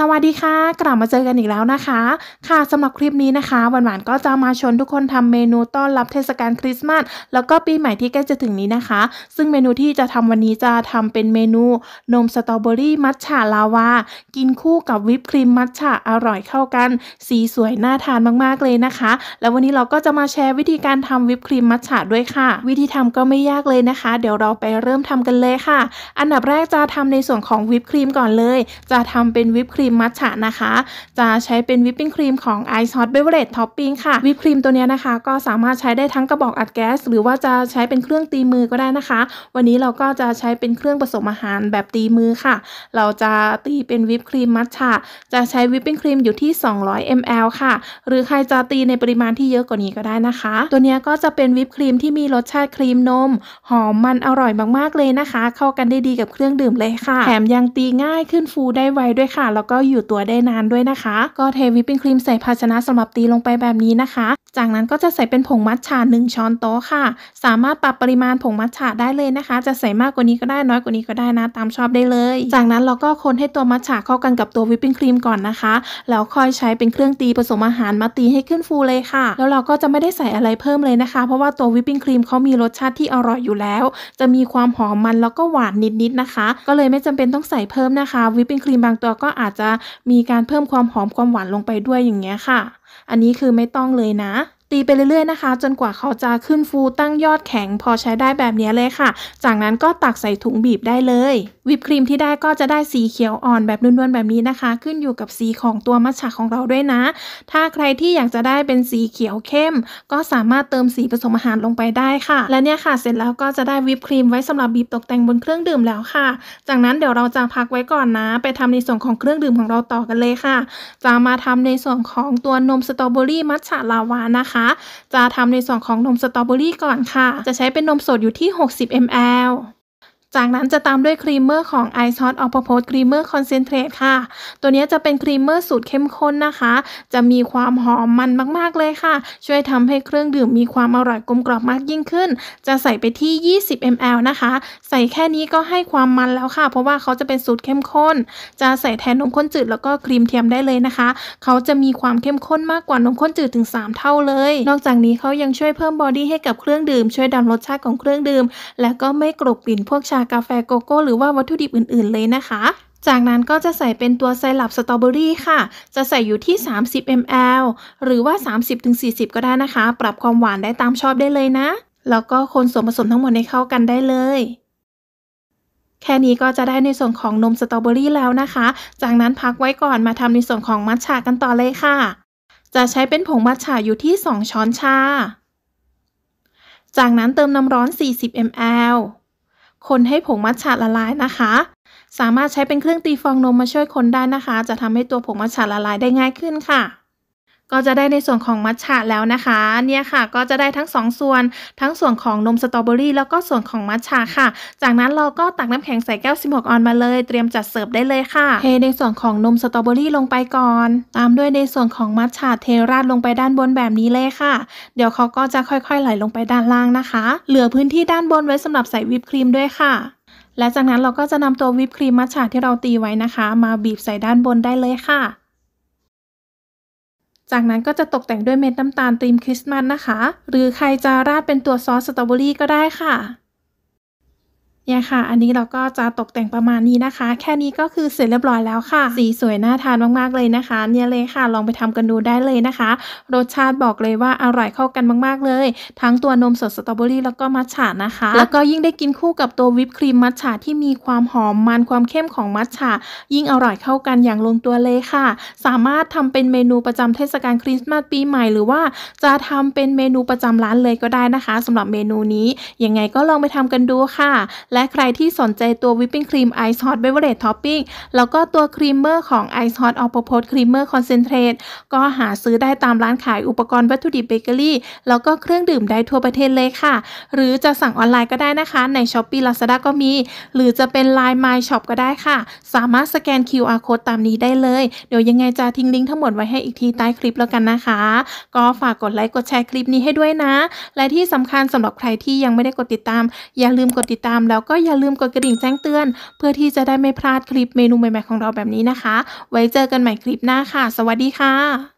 สวัสดีค่ะกลับมาเจอกันอีกแล้วนะคะ ค่ะสำหรับคลิปนี้นะคะหวานก็จะมาชวนทุกคนทำเมนูต้อนรับเทศกาลคริสต์มาสแล้วก็ปีใหม่ที่ใกล้จะถึงนี้นะคะ ซึ่งเมนูที่จะทำวันนี้จะทำเป็นเมนูนมสตรอเบอรี่มัทฉะลาวากินคู่กับวิปครีมมัทฉะอร่อยเข้ากัน สีสวยน่าทานมาก ๆ เลยนะคะ แล้ววันนี้เราก็จะมาแชร์วิธีการทำวิปครีมมัทฉะด้วยค่ะ วิธีทำก็ไม่ยากเลยนะคะ เดี๋ยวเราไปเริ่มทำกันเลยค่ะ อันดับแรกจะทำในส่วนของวิปครีมก่อนเลยจะทำเป็นวิปครีมีมมัทฉะนะคะ จะใช้เป็นวิปปิ้งครีมของ i เ o t b e v e r a g e Topping ค่ะวิปครีมตัวนี้นะคะก็สามารถใช้ได้ทั้งกระบอกอัดแก๊สหรือว่าจะใช้เป็นเครื่องตีมือก็ได้นะคะ วันนี้เราก็จะใช้เป็นเครื่องผสมอาหารแบบตีมือค่ะ เราจะตีเป็นวิปครีมมัทฉะจะใช้วิปปิ้งครีมอยู่ที่200 ml ค่ะ หรือใครจะตีในปริมาณที่เยอะกว่านี้ก็ได้นะคะ ตัวนี้ก็จะเป็นวิปครีมที่มีรสชาติครีมนมหอมมันอร่อยมากๆเลยนะคะ เข้ากันได้ดีกับเครื่องดื่มเลยค่ะแถมยังตีง่ายขึ้นฟูได้ไวด้วยค่ะแล้วก็ก็อยู่ตัวได้นานด้วยนะคะ ก็เทวิปปิ้งครีมใส่ภาชนะสำหรับตีลงไปแบบนี้นะคะจากนั้นก็จะใส่เป็นผงมัทฉะ1ช้อนโต๊ะค่ะสามารถปรับปริมาณผงมัทฉะได้เลยนะคะ จะใส่มากกว่านี้ก็ได้น้อยกว่านี้ก็ได้นะตามชอบได้เลย จากนั้นเราก็คนให้ตัวมัทฉะเข้ากันกับตัววิปปิ้งครีมก่อนนะคะแล้วค่อยใช้เป็นเครื่องตีผสมอาหารมาตีให้ขึ้นฟูเลยค่ะแล้วเราก็จะไม่ได้ใส่อะไรเพิ่มเลยนะคะเพราะว่าตัววิปปิ้งครีมเขามีรสชาติที่อร่อยอยู่แล้วจะมีความหอมมันแล้วก็หวานนิดๆนะคะ ก็เลยไม่จำเป็นต้องใส่เพิ่มนะคะวิปปิ้งครีมบางตัวก็อาจจะจะมีการเพิ่มความหอมความหวานลงไปด้วยอย่างเงี้ยค่ะ อันนี้คือไม่ต้องเลยนะตีไปเรื่อยๆนะคะจนกว่าเขาจะขึ้นฟูตั้งยอดแข็งพอใช้ได้แบบนี้เลยค่ะ จากนั้นก็ตักใส่ถุงบีบได้เลยวิปครีมที่ได้ก็จะได้สีเขียวอ่อนแบบนวลๆแบบนี้นะคะ ขึ้นอยู่กับสีของตัวมัทฉะของเราด้วยนะ ถ้าใครที่อยากจะได้เป็นสีเขียวเข้ม ก็สามารถเติมสีผสมอาหารลงไปได้ค่ะ และเนี่ยค่ะ เสร็จแล้วก็จะได้วิปครีมไว้สำหรับบีบตกแต่งบนเครื่องดื่มแล้วค่ะ จากนั้นเดี๋ยวเราจะพักไว้ก่อนนะ ไปทำในส่วนของเครื่องดื่มของเราต่อกันเลยค่ะจะมาทำในส่วนของตัวนมสตรอเบอรี่มัทฉะลาวานะคะคะจะทำในส่วนของนมสตรอเบอรี่ก่อนค่ะ จะใช้เป็นนมสดอยู่ที่ 60 ml จากนั้นจะตามด้วยครีมเมอร์ของ i s o t o p o p o s ครีมเมอร์คอนเซนเทรตค่ะ ตัวนี้จะเป็นครีมเมอร์สูตรเข้มข้นนะคะ จะมีความหอมมันมากๆเลยค่ะ ช่วยทำให้เครื่องดื่มมีความอร่อยกลมกล่อมมากยิ่งขึ้น จะใส่ไปที่ 20 ml นะคะ ใส่แค่นี้ก็ให้ความมันแล้วค่ะ เพราะว่าเขาจะเป็นสูตรเข้มข้น จะใส่แทนนมข้นจืดแล้วก็ครีมเทียมได้เลยนะคะ เขาจะมีความเข้มข้นมากกว่านมข้นจืดถึง 3 เท่าเลย นอกจากนี้เขายังช่วยเพิ่มบอดี้ให้กับเครื่องดื่ม ช่วยดันรสชาติของเครื่องดื่ม และก็ไม่กรบกลิ่นพวกชาากกาแฟโกโก้หรือว่าวัตถุดิบอื่นๆเลยนะคะ จากนั้นก็จะใส่เป็นตัวไซรัปสตรอเบอรี่ค่ะ จะใส่อยู่ที่ 30 ml หรือว่า 30-40 ก็ได้นะคะ ปรับความหวานได้ตามชอบได้เลยนะ แล้วก็คนส่วนผสมทั้งหมดให้เข้ากันได้เลย แค่นี้ก็จะได้ในส่วนของนมสตรอเบอรี่แล้วนะคะ จากนั้นพักไว้ก่อนมาทำในส่วนของมัทฉะกันต่อเลยค่ะ จะใช้เป็นผงมัทฉะอยู่ที่ 2 ช้อนชา จากนั้นเติมน้ำร้อน 40 ml คนให้ผงมัทฉะละลายนะคะ สามารถใช้เป็นเครื่องตีฟองนมมาช่วยคนได้นะคะ จะทำให้ตัวผงมัทฉะละลายได้ง่ายขึ้นค่ะ็จะได้ในส่วนของมัทฉะแล้วนะคะ เนี่ยค่ะก็จะได้ทั้ง2ส่วนทั้งส่วนของนมสตรอเบอรี่แล้วก็ส่วนของมัทฉะค่ะ จากนั้นเราก็ตักน้ำแข็งใส่แก้ว 16 ออนมาเลยเตรียมจัดเสิร์ฟได้เลยค่ะเทในส่วนของนมสตรอเบอรี่ลงไปก่อน ตามด้วยในส่วนของมัทฉะเทราดลงไปด้านบนแบบนี้เลยค่ะเดี๋ยวเขาก็จะค่อยๆไหลลงไปด้านล่างนะคะ เหลือพื้นที่ด้านบนไว้สำหรับใส่วิปครีมด้วยค่ะและจากนั้นเราก็จะนำตัววิปครีมมัทฉะที่เราตีไว้นะคะ มาบีบใส่ด้านบนได้เลยค่ะจากนั้นก็จะตกแต่งด้วยเม็ดน้ำตาลตรีมคริสต์มาสนะคะ หรือใครจะราดเป็นตัวซอสสตรอเบอรี่ก็ได้ค่ะเนี่ยค่ะ อันนี้เราก็จะตกแต่งประมาณนี้นะคะ แค่นี้ก็คือเสร็จเรียบร้อยแล้วค่ะ สีสวยน่าทานมากๆเลยนะคะเนี่ยเลยค่ะ ลองไปทำกันดูได้เลยนะคะ รสชาติบอกเลยว่าอร่อยเข้ากันมาก ๆ เลย ทั้งตัวนมสดสตรอเบอรี่แล้วก็มัทฉะนะคะ แล้วก็ยิ่งได้กินคู่กับตัววิปครีมมัทฉะที่มีความหอมมันความเข้มของมัทฉะยิ่งอร่อยเข้ากันอย่างลงตัวเลยค่ะ สามารถทำเป็นเมนูประจำเทศกาลคริสต์มาสปีใหม่หรือว่าจะทำเป็นเมนูประจำร้านเลยก็ได้นะคะ สำหรับเมนูนี้ ยังไงก็ลองไปทำกันดูค่ะและใครที่สนใจตัววิปปิ้งครีมไอซ์ฮอตเบเวอร์เรจท็อปปิ้งแล้วก็ตัวครีมเมอร์ของไอซ์ฮอตออโปโพสครีมเมอร์คอนเซนเทรตก็หาซื้อได้ตามร้านขายอุปกรณ์วัตถุดิบเบเกอรี่ แล้วก็เครื่องดื่มได้ทั่วประเทศเลยค่ะ หรือจะสั่งออนไลน์ก็ได้นะคะ ใน s h อ p e e Lazada ก็มี หรือจะเป็น Line My Shop ก็ได้ค่ะ สามารถสแกน QR Code ตามนี้ได้เลยเดี๋ยวยังไงจะทิ้งลิงก์ทั้งหมดไว้ให้อีกทีใต้คลิปแล้วกันนะคะ ก็ฝากกดไลค์กดแชร์คลิปนี้ให้ด้วยนะ และที่สำคัญสำหรับใครที่ยังไม่ได้กดติดตาม อย่าลืมกดติดตามแล้วก็อย่าลืมกดกระดิ่งแจ้งเตือน เพื่อที่จะได้ไม่พลาดคลิปเมนูใหม่ ๆของเราแบบนี้นะคะ ไว้เจอกันใหม่คลิปหน้าค่ะ สวัสดีค่ะ